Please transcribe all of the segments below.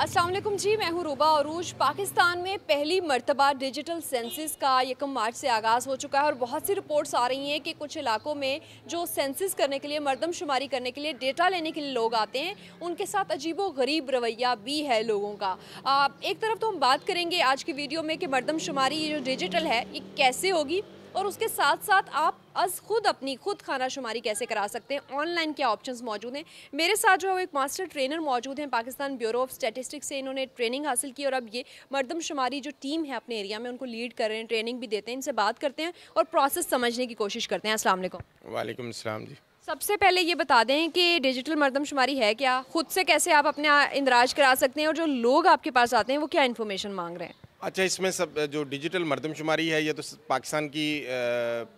असलम जी मैं हूँ रूबा अरूज पाकिस्तान में पहली मरतबा डिजिटल सेंसिस का यकम मार्च से आगाज़ हो चुका है और बहुत सी रिपोर्ट्स आ रही हैं कि कुछ इलाकों में जो सेंसिस करने के लिए मरदमशुमारी करने के लिए डेटा लेने के लिए लोग आते हैं उनके साथ अजीबो गरीब रवैया भी है लोगों का आ, एक तरफ तो हम बात करेंगे आज की वीडियो में कि मरदमशुमारी ये जो डिजिटल है ये कैसे होगी और उसके साथ साथ आप अज खुद अपनी खुद खाना शुमारी कैसे करा सकते हैं ऑनलाइन क्या ऑप्शंस मौजूद हैं मेरे साथ जो है वो एक मास्टर ट्रेनर मौजूद हैं पाकिस्तान ब्यूरो ऑफ स्टेटिस्टिक्स से इन्होंने ट्रेनिंग हासिल की और अब ये मरदम शुमारी जो टीम है अपने एरिया में उनको लीड कर रहे हैं ट्रेनिंग भी देते हैं इनसे बात करते हैं और प्रोसेस समझने की कोशिश करते हैं असल वालेकुम जी सबसे पहले ये बता दें कि डिजिटल मरदमशुमारी है क्या खुद से कैसे आप अपना इंदराज करा सकते हैं और जो लोग आपके पास आते हैं वो क्या इन्फॉर्मेशन मांग रहे हैं अच्छा इसमें सब जो डिजिटल मरदमशुमारी है ये तो पाकिस्तान की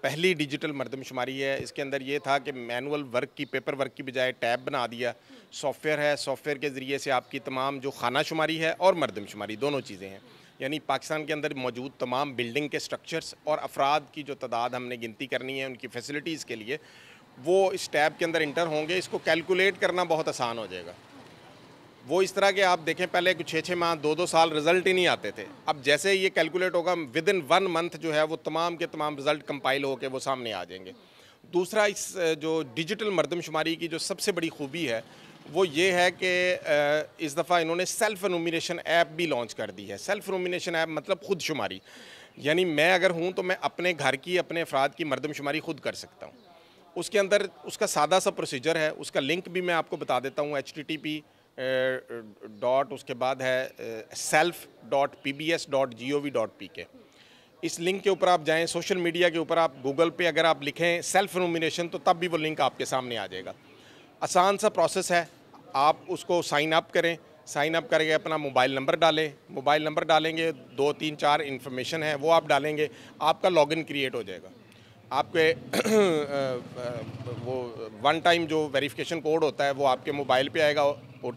पहली डिजिटल मरदमशुमारी है इसके अंदर ये था कि मैनुअल वर्क की पेपर वर्क की बजाय टैब बना दिया सॉफ्टवेयर है सॉफ्टवेयर के ज़रिए से आपकी तमाम जो खाना शुमारी है और मरदमशुमारी दोनों चीज़ें हैं यानी पाकिस्तान के अंदर मौजूद तमाम बिल्डिंग के स्ट्रक्चर्स और अफराद की जो तादाद हमने गिनती करनी है उनकी फैसिलिटीज़ के लिए वो इस टैब के अंदर इंटर होंगे इसको कैलकुलेट करना बहुत आसान हो जाएगा वो इस तरह के आप देखें पहले कुछ छः छः माह दो दो साल रिजल्ट ही नहीं आते थे अब जैसे ये कैलकुलेट होगा विद इन वन मंथ जो है वो तमाम के तमाम रिजल्ट कंपाइल होकर वो सामने आ जाएंगे दूसरा इस जो डिजिटल मरदमशुमारी की जो सबसे बड़ी खूबी है वो ये है कि इस दफ़ा इन्होंने सेल्फ नोमिनेशन ऐप भी लॉन्च कर दी है सेल्फ नोमिनेशन ऐप मतलब खुद शुमारी यानी मैं अगर हूँ तो मैं अपने घर की अपने अफराद की मरदमशुमारी खुद कर सकता हूँ उसके अंदर उसका सादा सा प्रोसीजर है उसका लिंक भी मैं आपको बता देता हूँ H T T P dot उसके बाद है self dot P B S dot G O V dot P K इस लिंक के ऊपर आप जाएं सोशल मीडिया के ऊपर आप गूगल पे अगर आप लिखें सेल्फ नोमिनेशन तो तब भी वो लिंक आपके सामने आ जाएगा आसान सा प्रोसेस है आप उसको साइन अप करें साइन अप करके अपना मोबाइल नंबर डालें मोबाइल नंबर डालेंगे दो तीन चार इन्फॉर्मेशन है वो आप डालेंगे आपका लॉगिन क्रिएट हो जाएगा आपके वो वन टाइम जो वेरिफिकेशन कोड होता है वो आपके मोबाइल पे आएगा ओ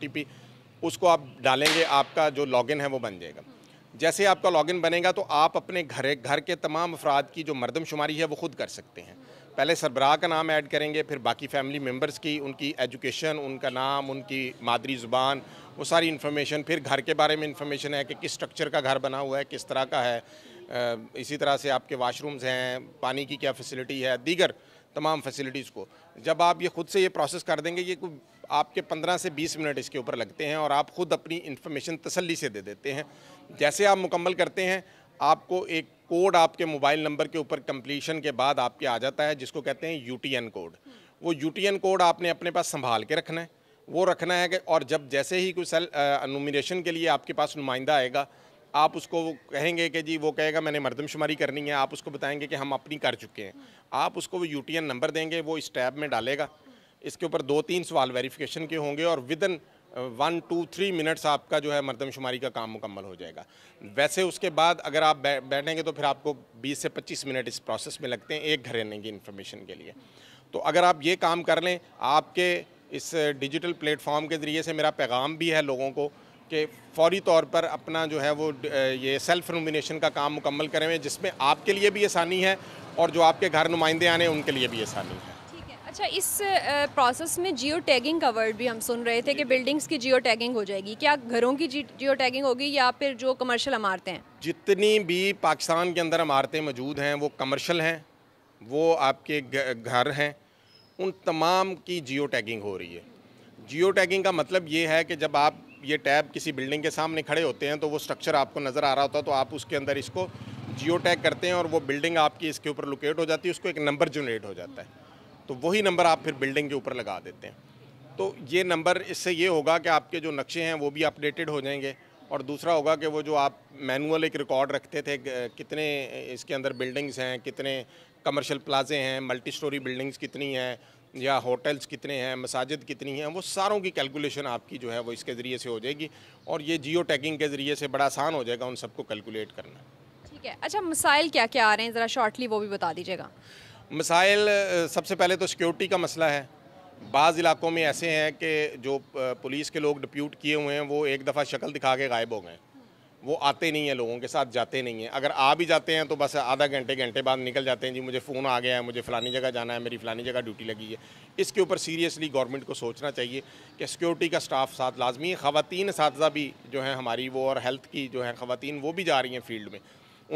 उसको आप डालेंगे आपका जो लॉगिन है वो बन जाएगा जैसे आपका लॉगिन बनेगा तो आप अपने घर घर के तमाम अफराद की जो मरदमशुमारी है वो खुद कर सकते हैं पहले सरबराह का नाम ऐड करेंगे फिर बाकी फैमिली मेम्बर्स की उनकी एजुकेशन उनका नाम उनकी मादरी ज़ुबान वो सारी इन्फॉर्मेशन फिर घर के बारे में इन्फॉर्मेशन है कि किस स्ट्रक्चर का घर बना हुआ है किस तरह का है इसी तरह से आपके वाशरूम्स हैं पानी की क्या फैसिलिटी है दीगर तमाम फैसिलिटीज़ को जब आप ये खुद से ये प्रोसेस कर देंगे ये आपके 15 से 20 मिनट इसके ऊपर लगते हैं और आप खुद अपनी इन्फॉर्मेशन तसल्ली से दे देते हैं जैसे आप मुकम्मल करते हैं आपको एक कोड आपके मोबाइल नंबर के ऊपर कम्प्लीशन के बाद आपके आ जाता है जिसको कहते हैं यू कोड वो यू कोड आपने अपने पास संभाल के रखना है वो रखना है कि और जब जैसे ही कोई सेल नोमिनेशन के लिए आपके पास नुमाइंदा आएगा आप उसको कहेंगे कि जी वो कहेगा मैंने मरदमशुमारी करनी है आप उसको बताएंगे कि हम अपनी कर चुके हैं आप उसको वो यू नंबर देंगे वो इस टैब में डालेगा इसके ऊपर दो तीन सवाल वेरिफिकेशन के होंगे और within one two three minutes आपका जो है मरदमशुमारी का काम मुकम्मल हो जाएगा वैसे उसके बाद अगर आप बैठेंगे तो फिर आपको 20 से 25 मिनट इस प्रोसेस में लगते हैं एक घरेने की इन्फॉर्मेशन के लिए तो अगर आप ये काम कर लें आपके इस डिजिटल uh, प्लेटफॉर्म के ज़रिए से मेरा पैगाम भी है लोगों को कि फौरी तौर पर अपना जो है वो ये सेल्फ नोमिनेशन का काम मुकम्मल करें हुए जिसमें आपके लिए भी आसानी है और जो आपके घर नुमाइंदे आने उनके लिए भी आसानी है अच्छा इस प्रोसेस में जियो टैगिंग का वर्ड भी हम सुन रहे थे कि बिल्डिंग्स की जियो टैगिंग हो जाएगी क्या घरों की जियो टैगिंग होगी या फिर जो कमर्शियल इमारतें हैं जितनी भी पाकिस्तान के अंदर इमारतें मौजूद हैं वो कमर्शियल हैं वो आपके घर हैं उन तमाम की जियो टैगिंग हो रही है जियो टैगिंग का मतलब ये है कि जब आप ये टैब किसी बिल्डिंग के सामने खड़े होते हैं तो वो स्ट्रक्चर आपको नज़र आ रहा होता है तो आप उसके अंदर इसको जियो टैग करते हैं और वो बिल्डिंग आपकी इसके ऊपर लोकेट हो जाती है उसको एक नंबर जनरेट हो जाता है तो वही नंबर आप फिर बिल्डिंग के ऊपर लगा देते हैं तो ये नंबर इससे ये होगा कि आपके जो नक्शे हैं वो भी अपडेटेड हो जाएंगे और दूसरा होगा कि वो जो आप मैनुअल एक रिकॉर्ड रखते थे कितने इसके अंदर बिल्डिंग्स हैं कितने कमर्शियल प्लाजे हैं मल्टी स्टोरी बिल्डिंग्स कितनी हैं या होटल्स कितने हैं मसाजिद कितनी हैं वो सारों की कैलकुलेशन आपकी जो है वो इसके ज़रिए से हो जाएगी और ये जियो टैगिंग के ज़रिए से बड़ा आसान हो जाएगा उन सबको कैलकुलेट करना ठीक है अच्छा मसाइल क्या क्या आ रहे हैं ज़रा शॉर्टली वो भी बता दीजिएगा मसाइल सबसे पहले तो सिक्योरिटी का मसला है बाज़ इलाकों में ऐसे हैं कि जो पुलिस के लोग डिप्यूट किए हुए हैं वो एक दफ़ा शक्ल दिखा के गायब हो गए वो आते नहीं हैं लोगों के साथ जाते नहीं हैं अगर आ भी जाते हैं तो बस आधा घंटे घंटे बाद निकल जाते हैं जी मुझे फ़ोन आ गया है मुझे फ़लानी जगह जाना है मेरी फ़लानी जगह ड्यूटी लगी है इसके ऊपर सीरियसली गवर्नमेंट को सोचना चाहिए कि सिक्योरिटी का स्टाफ साथ लाजमी है ख़वान इस भी जो है हमारी वो और हेल्थ की जो है ख़वान वो भी जा रही हैं फील्ड में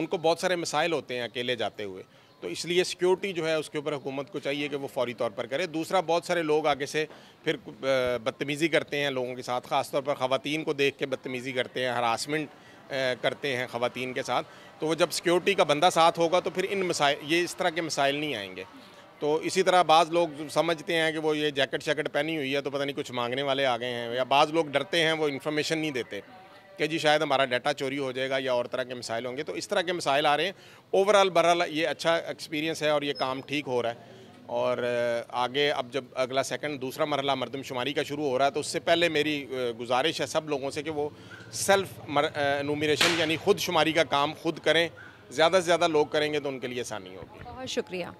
उनको बहुत सारे मिसाइल होते हैं अकेले जाते हुए तो इसलिए सिक्योरिटी जो है उसके ऊपर हुकूमत को चाहिए कि वो फौरी तौर पर करे दूसरा बहुत सारे लोग आगे से फिर बदतमीज़ी करते हैं लोगों के साथ ख़ासतौर पर ख़वान को देख के बदतमीज़ी करते हैं हरासमेंट करते हैं ख़वान के साथ तो वो जब सिक्योरिटी का बंदा साथ होगा तो फिर इन मसाइल ये इस तरह के मसाइल नहीं आएंगे तो इसी तरह बाज़ लोग समझते हैं कि वो ये जैकेट शैकेट पहनी हुई है तो पता नहीं कुछ मांगने वाले आ गए हैं या बाज़ लोग डरते हैं वो इन्फॉर्मेशन नहीं देते कि जी शायद हमारा डाटा चोरी हो जाएगा या और तरह के मिसाइल होंगे तो इस तरह के मिसाइल आ रहे हैं ओवरऑल बहरहाल ये अच्छा एक्सपीरियंस है और ये काम ठीक हो रहा है और आगे अब जब अगला सेकंड दूसरा मरला मरदमशुमारी का शुरू हो रहा है तो उससे पहले मेरी गुजारिश है सब लोगों से कि वो सेल्फ नूमिनेशन यानी खुद शुमारी का काम खुद करें ज़्यादा से ज़्यादा लोग करेंगे तो उनके लिए आसानी होगी बहुत शुक्रिया